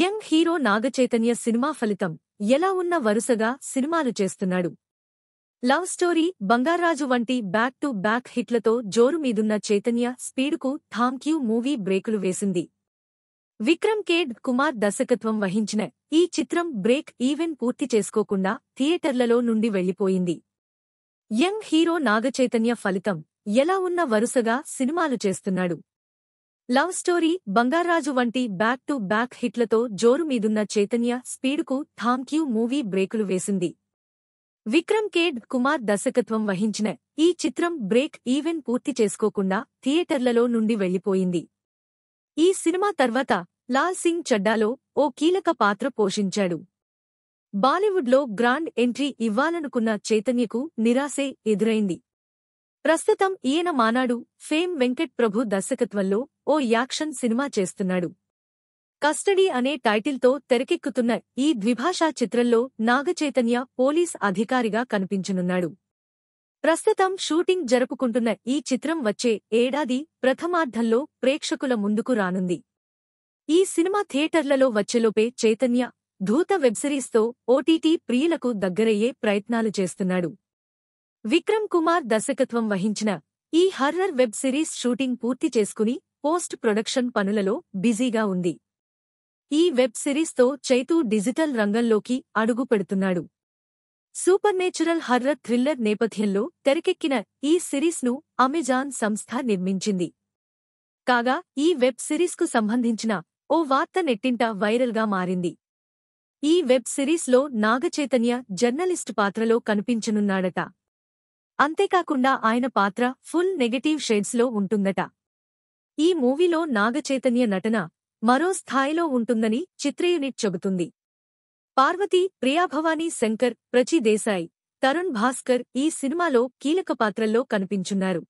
young hero Naga Chaitanya cinema ఫలితం ఎలా ఉన్న వరుసగా సినిమాలు చేస్తున్నాడు లవ్ స్టోరీ బంగారాజు వంటి బ్యాక్ టు బ్యాక్ హిట్లతో జోరు మీదున్న చైతన్య స్పీడ్కు థాంక్యూ మూవీ బ్రేకులు వేసింది విక్రమ్ కేడ్ కుమార్ దర్శకత్వం వహించిన ఈ చిత్రం బ్రేక్ ఈవెన్ పూర్తి చేసుకోకుండా థియేటర్లలో నుండి వెళ్లిపోయింది యంగ్ హీరో నాగచైతన్య ఫలితం ఎలా ఉన్న వరుసగా సినిమాలు చేస్తున్నాడు లవ్ స్టోరీ బంగారాజు వంటి బ్యాక్ టు బ్యాక్ హిట్లతో జోరు మీదున్న చైతన్య స్పీడ్కు థాంక్యూ మూవీ బ్రేకులు వేసింది విక్రమ్ కేడ్ కుమార్ దర్శకత్వం వహించిన ఈ చిత్రం బ్రేక్ ఈవెన్ పూర్తి చేసుకోకుండా థియేటర్లలో నుండి వెళ్లిపోయింది ఈ సినిమా తర్వాత లాల్ సింగ్ చడ్డాలో ఓ కీలక పాత్ర పోషించాడు బాలీవుడ్లో గ్రాండ్ ఎంట్రీ ఇవ్వాలనుకున్న చైతన్యకు నిరాశే ఎదురైంది ప్రస్తుతం ఈయన మానాడు ఫేమ్ వెంకట్ ప్రభు దర్శకత్వంలో ఓ యాక్షన్ సినిమా చేస్తున్నాడు కస్టడీ అనే టైటిల్తో తెరకెక్కుతున్న ఈ ద్విభాషా చిత్రంలో నాగచైతన్య పోలీస్ అధికారిగా కనిపించనున్నాడు ప్రస్తుతం షూటింగ్ జరుపుకుంటున్న ఈ చిత్రం వచ్చే ఏడాది ప్రథమార్థంలో ప్రేక్షకుల ముందుకు రానుంది ఈ సినిమా థియేటర్లలో వచ్చేలోపే చైతన్య ధూత వెబ్సిరీస్తో ఓటీటీ ప్రియులకు దగ్గరయ్యే ప్రయత్నాలు చేస్తున్నాడు విక్రమ్ కుమార్ దర్శకత్వం వహించిన ఈ హర్రర్ వెబ్ సిరీస్ షూటింగ్ పూర్తి చేసుకుని పోస్ట్ ప్రొడక్షన్ పనులలో బిజీగా ఉంది ఈ వెబ్ సిరీస్తో చైతూ డిజిటల్ రంగంలోకి అడుగు పెడుతున్నాడు నేచురల్ హర్రర్ థ్రిల్లర్ నేపథ్యంలో తెరకెక్కిన ఈ సిరీస్ను అమెజాన్ సంస్థ నిర్మించింది కాగా ఈ వెబ్ సిరీస్కు సంబంధించిన ఓ వార్త నెట్టింట వైరల్గా మారింది ఈ వెబ్ సిరీస్లో నాగచైతన్య జర్నలిస్టు పాత్రలో కనిపించనున్నాడట అంతేకాకుండా ఆయన పాత్ర ఫుల్ నెగటివ్ షేడ్స్లో ఉంటుందట ఈ మూవీలో నాగచైతన్య నటన మరో స్థాయిలో ఉంటుందని చిత్రయూనిట్ చెబుతుంది పార్వతి ప్రియాభవానీ శంకర్ ప్రచీ దేశాయ్ తరుణ్ భాస్కర్ ఈ సినిమాలో కీలక పాత్రల్లో కనిపించున్నారు